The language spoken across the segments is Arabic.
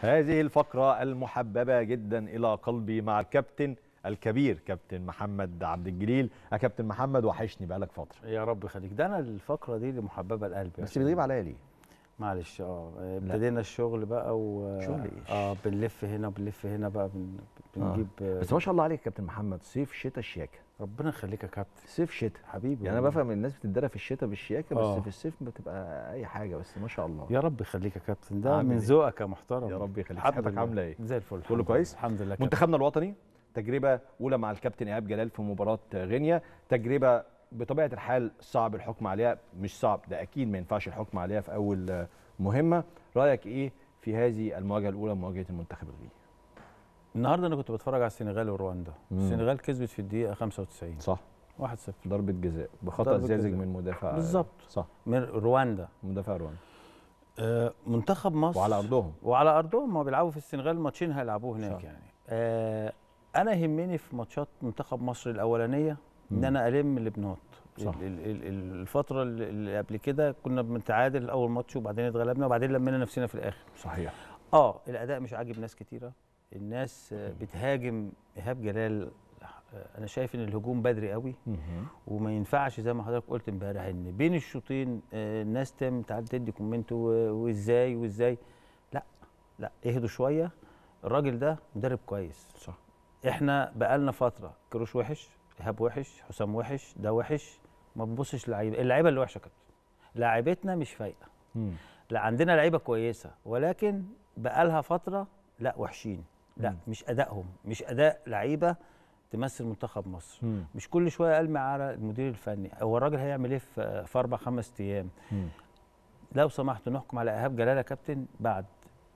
هذه الفقرة المحببة جدا إلى قلبي مع الكابتن الكبير كابتن محمد عبد الجليل يا كابتن محمد وحشني بقالك فترة يا رب خليك ده أنا الفقرة دي اللي محببة لقلبي بس بتغيب عليا ليه؟ معلش اه ابتدينا الشغل بقى و شغل ايش؟ اه بنلف هنا بنلف هنا بقى بن... آه. بنجيب آه. بس ما شاء الله عليك كابتن محمد صيف شتاء شياكه ربنا يخليك يا كابتن صيف شتاء حبيبي يعني انا بفهم الناس بتدرى في الشتاء بالشياكه بس آه. في الصيف بتبقى اي حاجه بس ما شاء الله يا رب يخليك يا كابتن ده من إيه؟ ذوقك يا محترم يا رب يخليك حضرتك عامله ايه زي الفل كله كويس الحمد لله منتخبنا الوطني تجربه اولى مع الكابتن ايهاب جلال في مباراه غينيا تجربه بطبيعه الحال صعب الحكم عليها مش صعب ده اكيد ما ينفعش الحكم عليها في اول مهمه رايك ايه في هذه المواجهه الاولى مواجهه المنتخب الغيني النهارده انا كنت بتفرج على السنغال ورواندا السنغال كسبت في الدقيقه 95 صح 1-0 ضربه جزاء بخطا زازج من مدافع بالظبط صح من رواندا مدافع رواندا آه منتخب مصر وعلى ارضهم وعلى ارضهم ما بيلعبوا في السنغال ماتشين هيلعبوه هناك صح. يعني آه انا يهمني في ماتشات منتخب مصر الاولانيه ان انا الم البنات صح. الفتره اللي قبل كده كنا بنتعادل اول ماتش وبعدين اتغلبنا وبعدين لمينا نفسنا في الاخر صحيح اه الاداء مش عاجب ناس كتيره الناس بتهاجم ايهاب جلال انا شايف ان الهجوم بدري قوي وما ينفعش زي ما حضرتك قلت امبارح ان بين الشوطين آه، الناس تعال تدي كومنت وازاي وازاي لا لا اهدوا شويه الراجل ده مدرب كويس صح احنا بقالنا فتره كروش وحش ايهاب وحش حسام وحش ده وحش ما تبصش للعيبه اللعيبه اللي وحشه كابتن لاعيبتنا مش فايقه لا عندنا لعيبه كويسه ولكن بقالها فتره لا وحشين لا مش ادائهم مش اداء لعيبه تمثل منتخب مصر مم. مش كل شويه قلم على المدير الفني هو الراجل هيعمل ايه في اربع خمس ايام لو سمحتوا نحكم على ايهاب جلاله كابتن بعد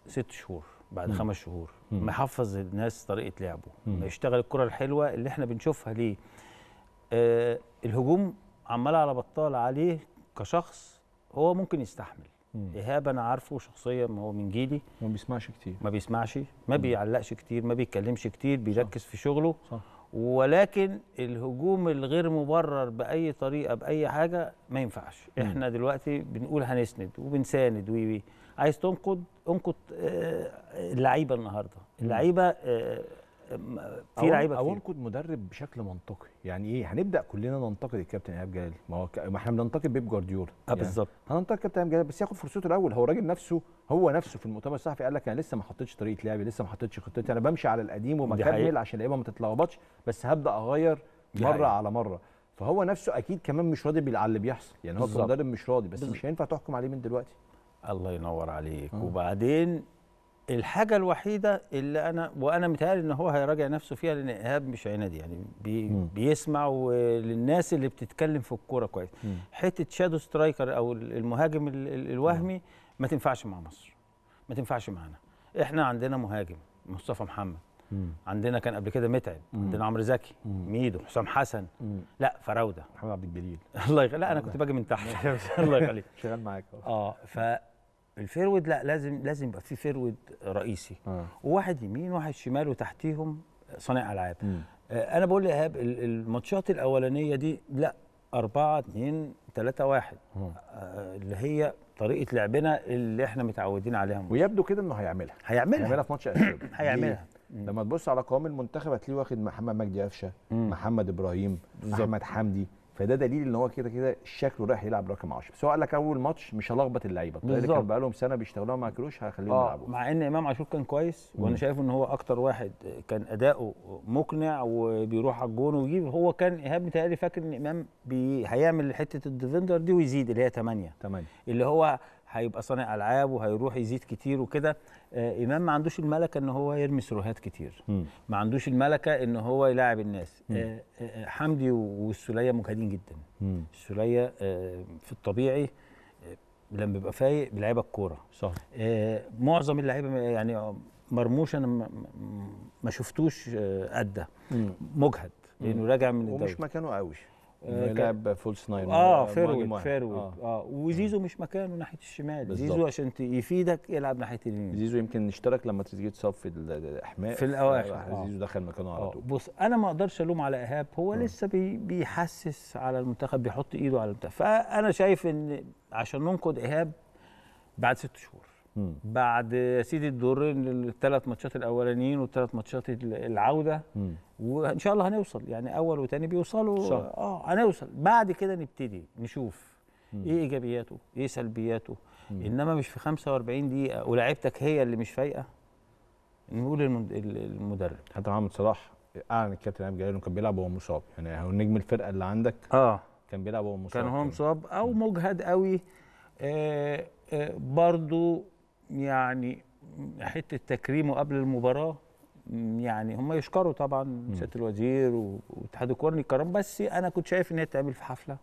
ست شهور بعد مم. خمس شهور مم. محفظ الناس طريقه لعبه مم. يشتغل الكره الحلوه اللي احنا بنشوفها ليه آه الهجوم عمال على بطال عليه كشخص هو ممكن يستحمل ايهاب انا عارفه شخصيا هو من جيلي ما بيسمعش كتير ما بيسمعش ما بيعلقش كتير ما بيتكلمش كتير بيركز صح. في شغله صح. ولكن الهجوم الغير مبرر باي طريقه باي حاجه ما ينفعش مم. احنا دلوقتي بنقول هنسند وبنساند وي وي عايز تنقد انقد آه، اللعيبه النهارده اللعيبه آه، في لعيبه كتير كنت مدرب بشكل منطقي يعني ايه هنبدا كلنا ننتقد الكابتن ايهاب جلال ما هو ما احنا بننتقد بيب جوارديولا اه يعني بالظبط هننتقد الكابتن ايهاب جلال بس ياخد فرصته الاول هو الراجل نفسه هو نفسه في المؤتمر الصحفي قال لك انا لسه ما حطيتش طريقه لعبي لسه ما حطيتش خطتي انا بمشي على القديم وبكمل عشان اللعيبه ما تتلخبطش بس هبدا اغير مره على مره فهو نفسه اكيد كمان مش راضي على اللي بيحصل يعني هو كمدرب مش راضي بس بالزبط. مش هينفع تحكم عليه من دلوقتي الله ينور عليك آه. وبعدين الحاجة الوحيدة اللي أنا وأنا متهيألي إن هو هيراجع نفسه فيها لأن إيهاب مش عنادي يعني بي بيسمع للناس اللي بتتكلم في الكورة كويس حتة شادو سترايكر أو المهاجم ال ال الوهمي ما تنفعش مع مصر ما تنفعش معانا إحنا عندنا مهاجم مصطفى محمد مم. عندنا كان قبل كده متعب عندنا عمرو زكي ميدو حسام حسن مم. لا فراوده محمد عبد الجليل الله يخليك لا انا كنت باجي من تحت الله يخليك شغال معاك اه ف الفيرود لا لازم لازم يبقى في فيرود رئيسي آه. وواحد يمين وواحد شمال وتحتيهم صانع العاب آه انا بقول لايهاب الماتشات الاولانيه دي لا 4 2 3 1 آه اللي هي طريقه لعبنا اللي احنا متعودين عليها ممكن. ويبدو كده انه هيعملها هيعملها هيعملها في ماتش اثيوبيا هيعملها لما تبص على قوام المنتخب هتلاقيه واخد محمد مجدي قفشه محمد ابراهيم بالزبط. احمد حمدي فده دليل ان هو كده كده شكله رايح يلعب رقم 10 بس هو قال لك اول ماتش مش هلخبط اللعيبه بالظبط كان بقالهم سنه بيشتغلوها مع كروش هخليهم آه يلعبوا مع ان امام عاشور كان كويس وانا شايف ان هو اكتر واحد كان اداؤه مقنع وبيروح على الجون ويجيب هو كان ايهاب متهيألي فاكر ان امام هيعمل حته الديفندر دي ويزيد اللي هي 8 8 اللي هو هيبقى صانع العاب وهيروح يزيد كتير وكده آه امام ما عندوش الملكه ان هو يرمي سروهات كتير م. ما عندوش الملكه ان هو يلاعب الناس آه،, آه آه حمدي والسوليه مجهدين جدا السوليه آه، في الطبيعي آه، لما بيبقى فايق بيلعبها الكوره صح معظم اللعيبه يعني مرموش انا ما, ما شفتوش قده مجهد لانه راجع من الدوري ومش مكانه قوي لاعب فول ناين اه فيرود فيرود آه. آه. اه وزيزو مش مكانه ناحيه الشمال بالزبط. زيزو عشان يفيدك يلعب ناحيه اليمين زيزو يمكن اشترك لما تيجي تصفي في الاحماء في الاواخر آه،, آه. زيزو دخل مكانه على آه. طول بص انا ما اقدرش الوم على ايهاب هو آه. لسه بي بيحسس على المنتخب بيحط ايده على المنتخب فانا شايف ان عشان ننقد ايهاب بعد ست شهور بعد بعد سيدي الدورين الثلاث ماتشات الاولانيين والثلاث ماتشات العوده وان شاء الله هنوصل يعني اول وثاني بيوصلوا آه،, اه هنوصل بعد كده نبتدي نشوف مم. ايه ايجابياته ايه سلبياته مم. انما مش في 45 دقيقه ولاعيبتك هي اللي مش فايقه نقول المدرب حتى محمد صلاح اعلن الكابتن عام جلال كان بيلعب وهو مصاب يعني هو نجم الفرقه اللي عندك اه كان بيلعب وهو مصاب كان هو مصاب او مجهد قوي آه آه برضو يعني حته تكريمه قبل المباراه يعني هم يشكروا طبعا سياده الوزير واتحاد الكورني الكرام بس انا كنت شايف ان هي تعمل في حفله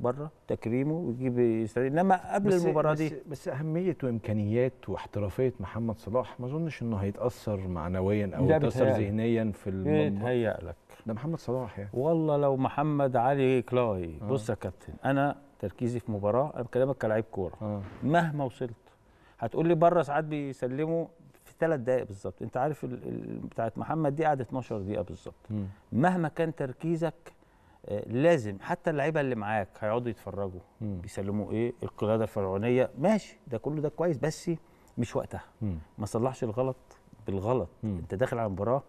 بره تكريمه ويجيب انما قبل بس المباراه بس دي بس اهميه وامكانيات واحترافيه محمد صلاح ما اظنش انه هيتاثر معنويا او يتاثر ذهنيا في المباراه لك ده محمد صلاح يعني والله لو محمد علي كلاي آه. بص يا كابتن انا تركيزي في مباراه انا بكلمك كلاعب كوره آه. مهما وصلت هتقول لي بره ساعات بيسلموا في ثلاث دقائق بالظبط انت عارف بتاعت محمد دي قعدت 12 دقيقه بالظبط مهما كان تركيزك آه، لازم حتى اللعيبه اللي معاك هيقعدوا يتفرجوا مم. بيسلموا ايه القياده الفرعونيه ماشي ده كله ده كويس بس مش وقتها مم. ما صلحش الغلط بالغلط مم. انت داخل على مباراه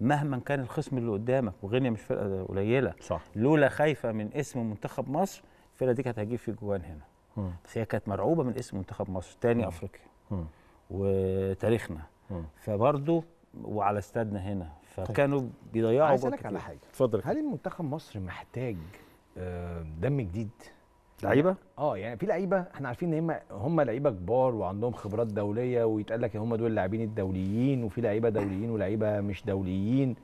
مهما كان الخصم اللي قدامك وغينيا مش فرقه قليله صح لولا خايفه من اسم منتخب مصر الفرقه دي كانت هتجيب في جوان هنا مم. بس هي كانت مرعوبه من اسم منتخب مصر تاني مم. افريقيا مم. وتاريخنا فبرضه وعلى استادنا هنا طيب. فكانوا طيب. بيضيعوا عايز اسالك على حاجه اتفضل هل المنتخب مصر محتاج آه، دم جديد لعيبه اه يعني في لعيبه احنا عارفين ان هم لعيبه كبار وعندهم خبرات دوليه ويتقال لك هم دول اللاعبين الدوليين وفي لعيبه دوليين ولعيبه مش دوليين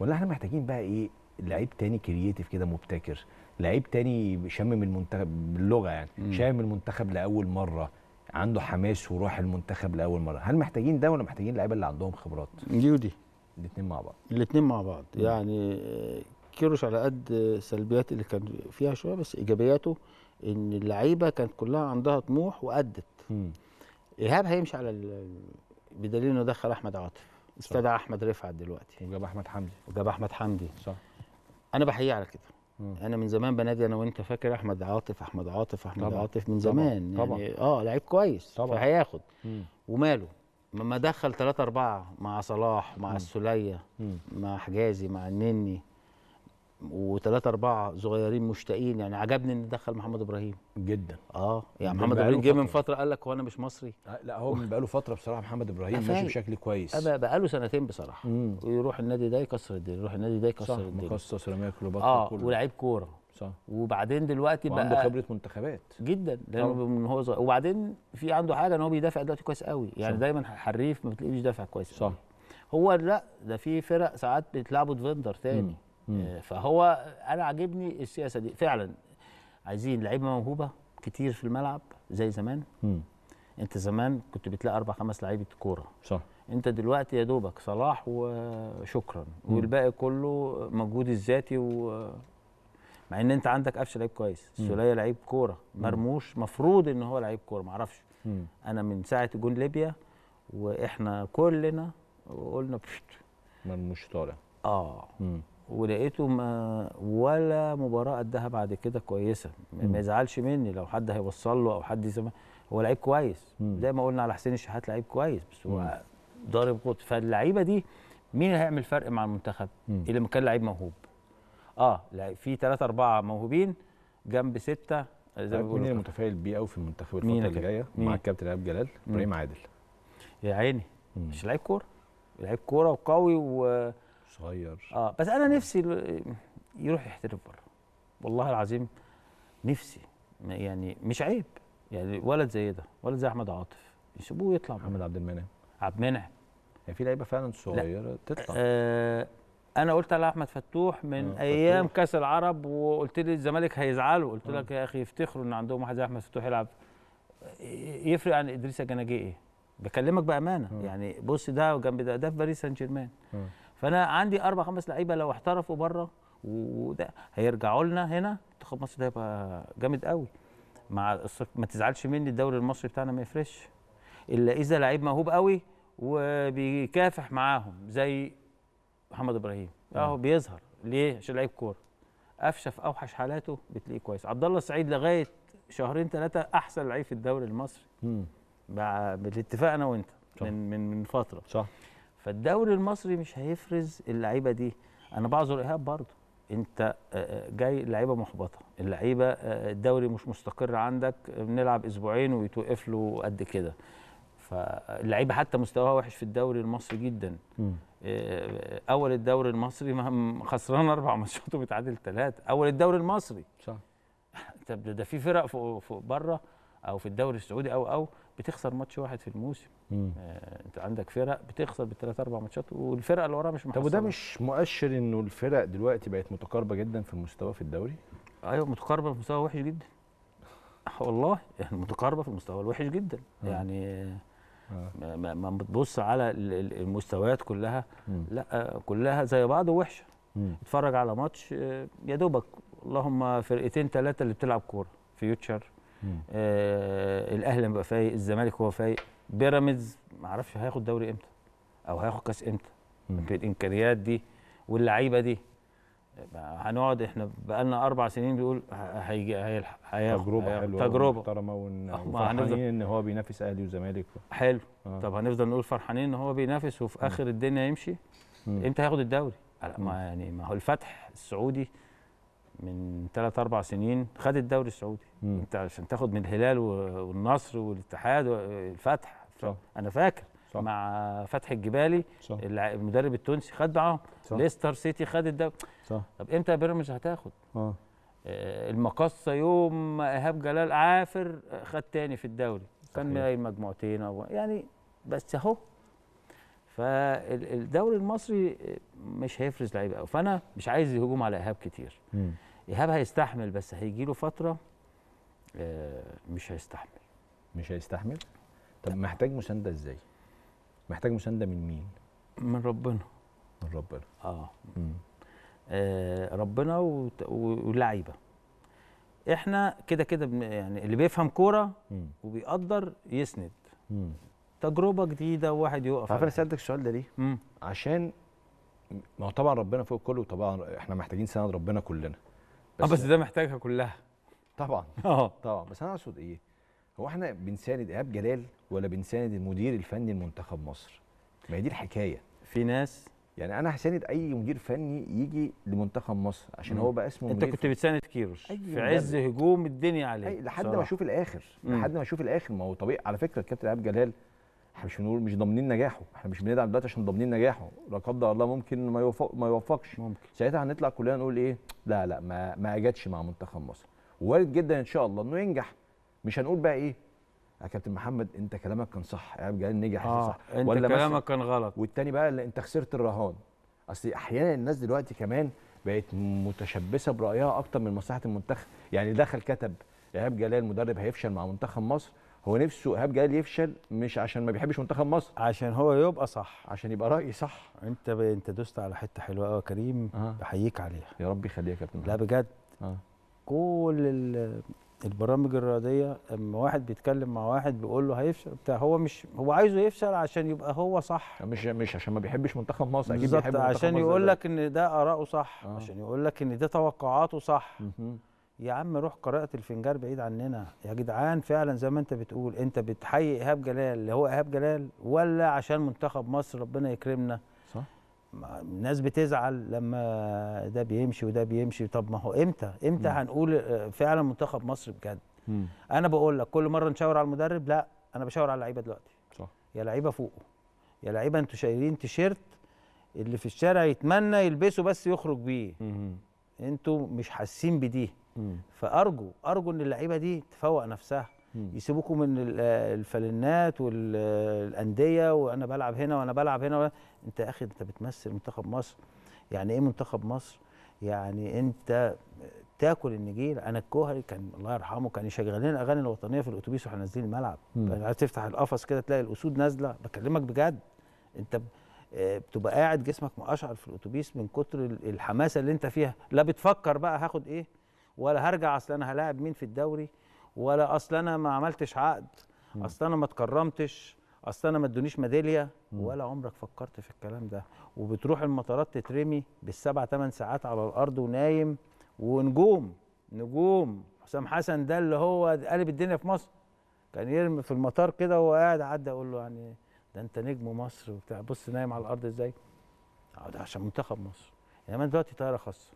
ولا احنا محتاجين بقى ايه لعيب تاني كرييتيف كده مبتكر لعيب تاني شامم المنتخب باللغه يعني شامم المنتخب لاول مره عنده حماس وروح المنتخب لاول مره هل محتاجين ده ولا محتاجين اللعيبه اللي عندهم خبرات دي ودي الاثنين مع بعض الاثنين مع بعض يعني آه، كيروش على قد سلبيات اللي كان فيها شويه بس ايجابياته ان اللعيبه كانت كلها عندها طموح وادت ايهاب هيمشي على بدليل انه دخل احمد عاطف استدعى احمد رفعت دلوقتي وجاب احمد حمدي وجاب احمد حمدي صح انا بحييه على كده انا من زمان بنادي انا وانت فاكر احمد عاطف احمد عاطف احمد طبعًا. عاطف من زمان طبعًا. يعني اه لعيب كويس طبعًا. فهياخد مم. وماله لما دخل 3 4 مع صلاح مع السوليه مع حجازي مع النني وثلاثة أربعة صغيرين مشتاقين يعني عجبني إن دخل محمد إبراهيم جدا اه يعني محمد إبراهيم جه من فترة قال لك هو أنا مش مصري آه، لا هو من بقاله فترة بصراحة محمد إبراهيم ماشي بشكل كويس بقاله سنتين بصراحة مم. النادي ده يكسر الدنيا يروح النادي ده يكسر الدنيا صح مقصة سيراميكا كليوباترا اه ولاعيب كورة صح وبعدين دلوقتي بقى عنده خبره منتخبات جدا لانه من هو صغير وبعدين في عنده حاجه ان هو بيدافع دلوقتي كويس قوي يعني صح. دايما حريف ما بتلاقيش دافع كويس صح قوي. هو لا ده في فرق ساعات بتلعبوا ديفندر تاني مم. آه، فهو انا عاجبني السياسه دي فعلا عايزين لعيبه موهوبه كتير في الملعب زي زمان م. انت زمان كنت بتلاقي اربع خمس لعيبه كوره صح انت دلوقتي يا دوبك صلاح وشكرا والباقي كله مجهود الذاتي و مع ان انت عندك قفشه لعيب كويس سوليه لعيب كوره مرموش مفروض ان هو لعيب كوره معرفش م. انا من ساعه جون ليبيا واحنا كلنا قلنا مرموش طالع اه م. ولقيته ما ولا مباراه قدها إيه بعد كده كويسه ما يزعلش مني لو حد هيوصل له او حد يسمع هو لعيب كويس زي ما قلنا على حسين الشحات لعيب كويس بس هو ضارب قوت فاللعيبه دي مين اللي هيعمل فرق مع المنتخب؟ اللي كان لعيب موهوب اه في ثلاثه اربعه موهوبين جنب سته زي ما طيب، بيقولوا مين اللي متفائل بيه قوي في المنتخب الفتره اللي جايه مع الكابتن ايهاب جلال ابراهيم عادل يا عيني مش لعيب كوره لعيب كوره وقوي و صغير اه بس انا نفسي يروح يحترف بره والله العظيم نفسي يعني مش عيب يعني ولد زي ده ولد زي احمد عاطف يسيبوه يطلع محمد عبد المنعم عبد المنعم يعني في لعيبه فعلا صغيره تطلع آه انا قلت على احمد فتوح من آه ايام فتوح. كاس العرب وقلت لي الزمالك هيزعلوا قلت آه. لك يا اخي يفتخروا ان عندهم واحد زي احمد فتوح يلعب يفرق عن ادريس الجناجي ايه بكلمك بامانه آه. يعني بص ده جنب ده ده في باريس سان جيرمان آه. فانا عندي اربع خمس لعيبه لو احترفوا بره وده هيرجعوا لنا هنا منتخب مصر ده هيبقى جامد قوي مع الصف ما تزعلش مني الدوري المصري بتاعنا ما يفرش الا اذا لعيب موهوب قوي وبيكافح معاهم زي محمد ابراهيم اهو بيظهر ليه عشان لعيب كوره قفشه في اوحش حالاته بتلاقيه كويس عبد الله السعيد لغايه شهرين ثلاثه احسن لعيب في الدوري المصري بالاتفاق انا وانت من من من فتره صح فالدوري المصري مش هيفرز اللعيبه دي انا بعذر ايهاب برضه انت آه، آه، جاي لعيبه محبطه اللعيبه آه، الدوري مش مستقر عندك بنلعب اسبوعين ويتوقف له قد كده فاللعيبه حتى مستواها وحش في الدوري المصري جدا اول الدوري المصري خسران اربع ماتشات ومتعادل ثلاثه اول الدوري المصري صح طب ده في فرق بره او في الدوري السعودي او او بتخسر ماتش واحد في الموسم آه انت عندك فرق بتخسر بالثلاث اربع ماتشات والفرق اللي وراها مش محصله طب وده مش مؤشر انه الفرق دلوقتي بقت متقاربه جدا في المستوى في الدوري ايوه متقاربه في مستوى وحش جدا والله يعني متقاربه في المستوى الوحش جدا مم. يعني آه. ما, ما بتبص على المستويات كلها مم. لا كلها زي بعض وحشه اتفرج على ماتش آه، يا دوبك اللهم فرقتين ثلاثه اللي بتلعب كوره فيوتشر آه الاهلي بقى فايق الزمالك هو فايق بيراميدز ما اعرفش هياخد دوري امتى او هياخد كاس امتى بالامكانيات دي واللعيبه دي هنقعد احنا بقالنا اربع سنين بيقول هيجي هيلحق هياخد تجربه حلوه تجربه محترمه أه، وفرحانين ان هو بينافس اهلي وزمالك حلو آه. طب هنفضل نقول فرحانين ان هو بينافس وفي اخر الدنيا يمشي امتى هياخد الدوري أه، ما يعني ما هو الفتح السعودي من ثلاث اربع سنين خد الدوري السعودي مم. انت عشان تاخد من الهلال والنصر والاتحاد والفتح صح. انا فاكر صح. مع فتح الجبالي صح. المدرب التونسي خد معاهم ليستر سيتي خد الدوري صح طب امتى بيراميدز هتاخد؟ اه, آه، المقصه يوم ايهاب جلال عافر خد تاني في الدوري كان اي مجموعتين أو يعني بس اهو فالدوري المصري مش هيفرز لعيبه قوي فانا مش عايز هجوم على ايهاب كتير مم. ايهاب هيستحمل بس هيجي له فتره آه، مش هيستحمل مش هيستحمل طب محتاج مسانده ازاي محتاج مسانده من مين من ربنا من ربنا اه, آه ربنا واللعيبه احنا كده كده يعني اللي بيفهم كوره وبيقدر يسند مم. تجربه جديده وواحد يقف عارف اسالك سالتك السؤال ده ليه؟ مم. عشان ما هو طبعا ربنا فوق الكل وطبعا احنا محتاجين سند ربنا كلنا آه، بس اه بس ده محتاجها كلها طبعا اه طبعا بس انا اقصد ايه هو احنا بنساند ايهاب جلال ولا بنساند المدير الفني لمنتخب مصر ما هي دي الحكايه في ناس يعني انا هساند اي مدير فني يجي لمنتخب مصر عشان مم. هو بقى اسمه انت كنت بتساند كيروش في عز هجوم الدنيا عليه لحد ما اشوف الاخر لحد ما اشوف الاخر ما هو طبيعي على فكره الكابتن ايهاب جلال احنا مش بنقول مش ضامنين نجاحه احنا مش بندعم دلوقتي عشان ضامنين نجاحه لا قدر الله ممكن ما يوفق ما يوفقش ممكن ساعتها هنطلع كلنا نقول ايه لا لا ما ما جاتش مع منتخب مصر وارد جدا ان شاء الله انه ينجح مش هنقول بقى ايه يا كابتن محمد انت كلامك كان صح يا جاي نجح آه صح انت ولا كلامك كان غلط والتاني بقى اللي انت خسرت الرهان اصل احيانا الناس دلوقتي كمان بقت متشبثه برايها اكتر من مصلحه المنتخب يعني دخل كتب ايهاب جلال مدرب هيفشل مع منتخب مصر هو نفسه ايهاب جلال يفشل مش عشان ما بيحبش منتخب مصر عشان هو يبقى صح عشان يبقى رايي صح انت ب... انت دوست على حته حلوه قوي يا كريم بحييك عليها يا رب يخليك يا كابتن لا بجد آه. كل ال... البرامج الرياضيه اما واحد بيتكلم مع واحد بيقول له هيفشل بتاع هو مش هو عايزه يفشل عشان يبقى هو صح مش مش عشان ما بيحبش منتخب مصر اكيد بيحب منتخب عشان يقول لك ان ده اراءه صح آه. عشان يقول لك ان ده توقعاته صح يا عم روح قراءة الفنجان بعيد عننا يا جدعان فعلا زي ما انت بتقول انت بتحيي ايهاب جلال اللي هو ايهاب جلال ولا عشان منتخب مصر ربنا يكرمنا صح الناس بتزعل لما ده بيمشي وده بيمشي طب ما هو امتى امتى مم. هنقول آه، فعلا منتخب مصر بجد مم. انا بقول لك كل مره نشاور على المدرب لا انا بشاور على اللعيبه دلوقتي صح يا لعيبه فوقه يا لعيبه انتوا شايلين تيشيرت اللي في الشارع يتمنى يلبسه بس يخرج بيه انتوا مش حاسين بديه فارجو ارجو ان اللعيبه دي تفوق نفسها يسيبوكم من الفلنات والانديه وانا بلعب هنا وانا بلعب هنا انت يا اخي انت بتمثل منتخب مصر يعني ايه منتخب مصر يعني انت تاكل النجيل انا الكوهري كان الله يرحمه كان يشغل لنا اغاني الوطنيه في الاتوبيس واحنا نازلين الملعب عايز تفتح القفص كده تلاقي الاسود نازله بكلمك بجد انت آه، بتبقى قاعد جسمك مقشعر في الاتوبيس من كتر الحماسه اللي انت فيها لا بتفكر بقى هاخد ايه ولا هرجع اصل انا هلاعب مين في الدوري ولا اصل انا ما عملتش عقد اصل انا ما اتكرمتش اصل انا ما ادونيش ميداليه ولا عمرك فكرت في الكلام ده وبتروح المطارات تترمي بالسبع ثمان ساعات على الارض ونايم ونجوم نجوم حسام حسن ده اللي هو قلب الدنيا في مصر كان يرمي في المطار كده وهو قاعد عدى اقول له يعني ده انت نجم مصر وبتاع بص نايم على الارض ازاي ده عشان منتخب مصر انما يعني دلوقتي طياره خاصه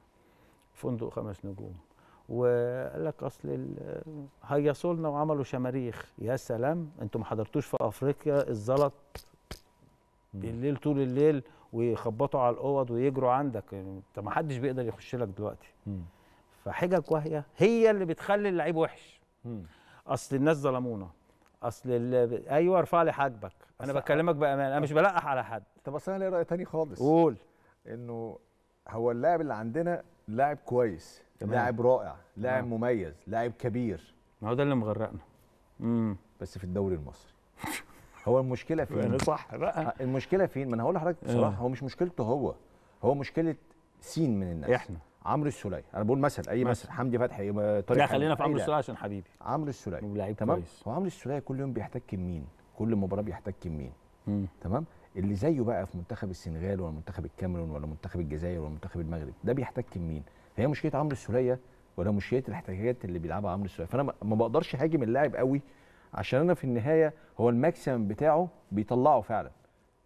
فندق خمس نجوم وقال لك اصل هيصوا لنا وعملوا شماريخ يا سلام انتوا ما حضرتوش في افريقيا الزلط بالليل طول الليل ويخبطوا على الاوض ويجروا عندك انت ما حدش بيقدر يخش لك دلوقتي فحجك فحجج واهيه هي اللي بتخلي اللعيب وحش اصل الناس ظلمونا اصل ايوه ارفع لي حاجبك انا بكلمك بامان انا مش بلقح على حد طب اصل انا ليا راي تاني خالص قول انه هو اللاعب اللي عندنا لاعب كويس تمام. لاعب رائع لاعب آه. مميز لاعب كبير ما هو ده اللي مغرقنا امم بس في الدوري المصري هو المشكله يعني فين صح بقى آه، المشكله فين ما انا هقول لحضرتك بصراحه آه. هو مش مشكلته هو هو مشكله سين من الناس احنا عمرو السليه انا بقول مثل اي مثل حمدي فتحي طارق لا خلينا في عمرو السليه عشان حبيبي عمرو السليه تمام كويس. هو عمرو السليه كل يوم بيحتك مين؟ كل مباراه بيحتك مين؟ تمام اللي زيه بقى في منتخب السنغال ولا منتخب الكاميرون ولا منتخب الجزائر ولا منتخب المغرب ده بيحتك مين؟ هي مشكله عمرو السوليه ولا مشكله الاحتكاكات اللي بيلعبها عمرو السوليه فانا ما بقدرش هاجم اللاعب قوي عشان انا في النهايه هو الماكسيمم بتاعه بيطلعه فعلا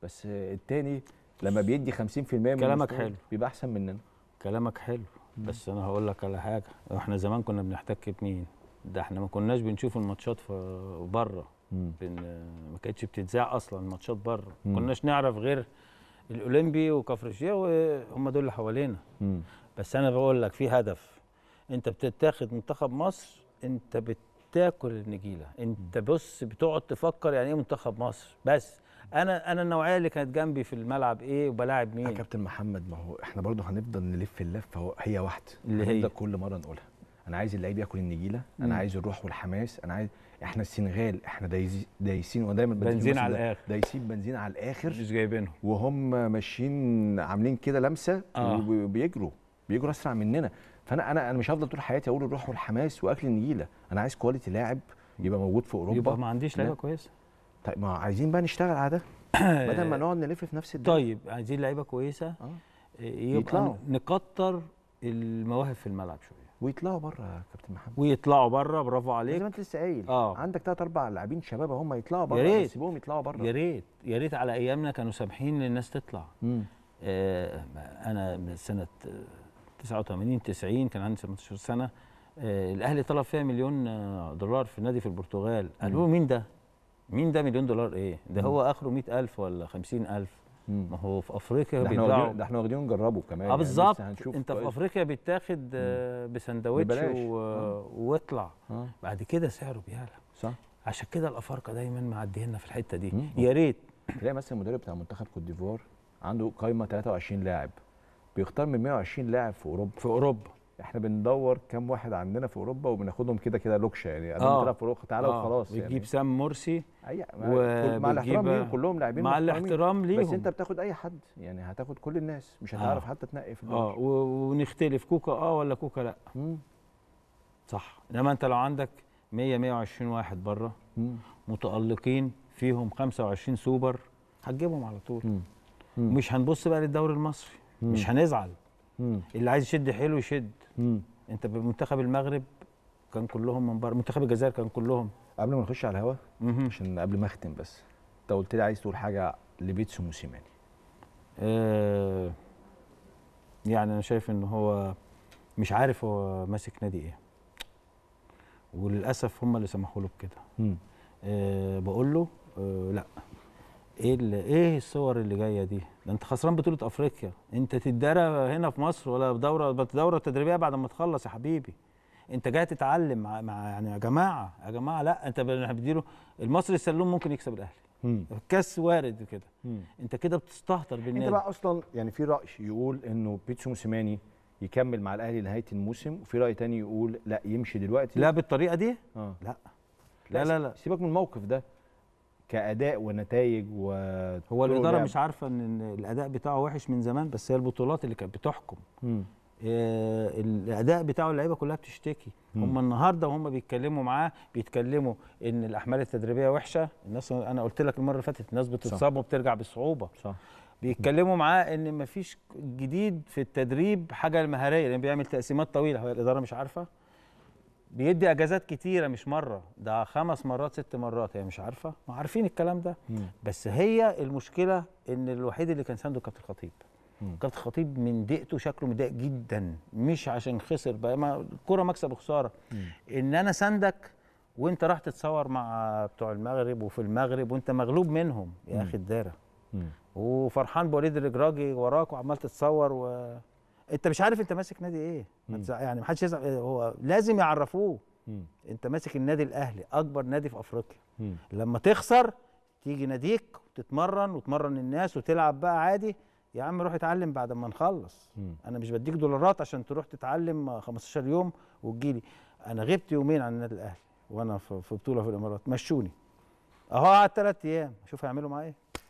بس التاني لما بيدي 50% من كلامك حلو بيبقى احسن مننا كلامك حلو بس انا هقول لك على حاجه احنا زمان كنا بنحتك بمين ده احنا ما كناش بنشوف الماتشات في بره ما كانتش بتتذاع اصلا الماتشات بره ما كناش نعرف غير الاولمبي وكفر وهم دول اللي حوالينا بس انا بقول لك في هدف انت بتتاخد منتخب مصر انت بتاكل النجيله انت بص بتقعد تفكر يعني ايه منتخب مصر بس انا انا النوعيه اللي كانت جنبي في الملعب ايه وبلاعب آه، مين يا كابتن محمد ما هو احنا برضه هنفضل نلف اللفه هي واحده اللي هي كل مره نقولها انا عايز اللعيب ياكل النجيله انا عايز الروح والحماس انا عايز احنا السنغال احنا دايسين ودايما بنزين على الاخر دايسين بنزين على الاخر مش جايبينهم وهم ماشيين عاملين كده لمسه آه. وبيجروا بيجروا اسرع مننا فانا انا انا مش هفضل طول حياتي اقول الروح والحماس واكل النجيله انا عايز كواليتي لاعب يبقى موجود في اوروبا يبقى ما عنديش لعيبه كويسه طيب ما عايزين بقى نشتغل على ده بدل ما نقعد نلف في نفس الدنيا طيب عايزين لعيبه كويسه آه. يبقى يطلعوا. نكتر المواهب في الملعب شويه ويطلعوا بره يا كابتن محمد ويطلعوا بره برافو عليك زي ما انت لسه قايل اه عندك ثلاث اربع لاعبين شباب هم يطلعوا بره يا ريت سيبوهم يطلعوا بره يا ريت يا ريت على ايامنا كانوا سامحين للناس تطلع آه انا من سنه 89 90 كان عندي 18 سنه آه الاهلي طلب فيها مليون آه، دولار في نادي في البرتغال قالوا مين ده؟ مين ده مليون دولار ايه؟ ده هو اخره 100000 ولا 50000 ما هو في افريقيا بيطلعوا ده احنا واخدينهم نجربه كمان اه يعني، بالظبط يعني انت في افريقيا بيتاخد آه، بسندوتش واطلع آه. آه. بعد كده سعره بيعلى صح عشان كده الافارقه دايما لنا في الحته دي يا ريت تلاقي مثلا المدرب بتاع منتخب كوت ديفوار عنده قايمه 23 لاعب بيختار من 120 لاعب في اوروبا في اوروبا احنا بندور كام واحد عندنا في اوروبا وبناخدهم كده كده لوكشه يعني اه بتلعب في اوروبا تعالى آه وخلاص يعني بتجيب سام مرسي أي و... مع الاحترام ليهم كلهم لاعبين مع الاحترام ليهم بس انت بتاخد اي حد يعني هتاخد كل الناس مش آه. هتعرف آه. حتى تنقي في الدوري اه ونختلف كوكا اه ولا كوكا لا مم. صح انما انت لو عندك 100 120 واحد بره متالقين فيهم 25 سوبر هتجيبهم على طول مم. مم. مش هنبص بقى للدوري المصري مم. مش هنزعل مم. اللي عايز يشد حيله يشد مم. انت بمنتخب المغرب كان كلهم من بره منتخب الجزائر كان كلهم قبل ما نخش على الهوا عشان قبل ما اختم بس انت قلت لي عايز تقول حاجه لبيتسو موسيماني آه يعني انا شايف ان هو مش عارف هو ماسك نادي ايه وللاسف هم اللي سمحوا له بكده آه بقول له آه لا ايه اللي ايه الصور اللي جايه دي ده انت خسران بطوله افريقيا انت تتدرى هنا في مصر ولا دوره دوره تدريبيه بعد ما تخلص يا حبيبي انت جاي تتعلم مع, يعني يا جماعه يا جماعه لا انت بنديله المصري السلوم ممكن يكسب الاهلي الكاس وارد كده انت كده بتستهتر بالنادي انت بقى اصلا يعني في راي يقول انه بيتسو موسيماني يكمل مع الاهلي نهايه الموسم وفي راي تاني يقول لا يمشي دلوقتي لا بالطريقه دي اه لا لا لا, لا. سيبك من الموقف ده كاداء ونتائج و هو الاداره مش عارفه ان الاداء بتاعه وحش من زمان بس هي البطولات اللي كانت بتحكم آه الاداء بتاعه اللعيبه كلها بتشتكي هم النهارده وهم بيتكلموا معاه بيتكلموا ان الاحمال التدريبيه وحشه الناس انا قلت لك المره اللي فاتت الناس بتتصاب وبترجع بصعوبه صح بيتكلموا معاه ان مفيش جديد في التدريب حاجه المهاريه لان يعني بيعمل تقسيمات طويله هو الاداره مش عارفه بيدي اجازات كتيره مش مره ده خمس مرات ست مرات هي مش عارفه ما عارفين الكلام ده مم. بس هي المشكله ان الوحيد اللي كان سانده كابتن خطيب كابتن خطيب من ضيقته شكله مضايق جدا مش عشان خسر بقى ما الكوره مكسب وخساره ان انا سندك وانت راح تتصور مع بتوع المغرب وفي المغرب وانت مغلوب منهم يا اخي الداره وفرحان بوليد الرجراجي وراك وعمال تتصور و انت مش عارف انت ماسك نادي ايه ما يعني محدش يزعل هو لازم يعرفوه مم. انت ماسك النادي الاهلي اكبر نادي في افريقيا مم. لما تخسر تيجي ناديك وتتمرن وتمرن الناس وتلعب بقى عادي يا عم روح اتعلم بعد ما نخلص مم. انا مش بديك دولارات عشان تروح تتعلم 15 يوم وتجيلي انا غبت يومين عن النادي الاهلي وانا في بطوله في الامارات مشوني اهو قعد ثلاث ايام شوف هيعملوا معايا ايه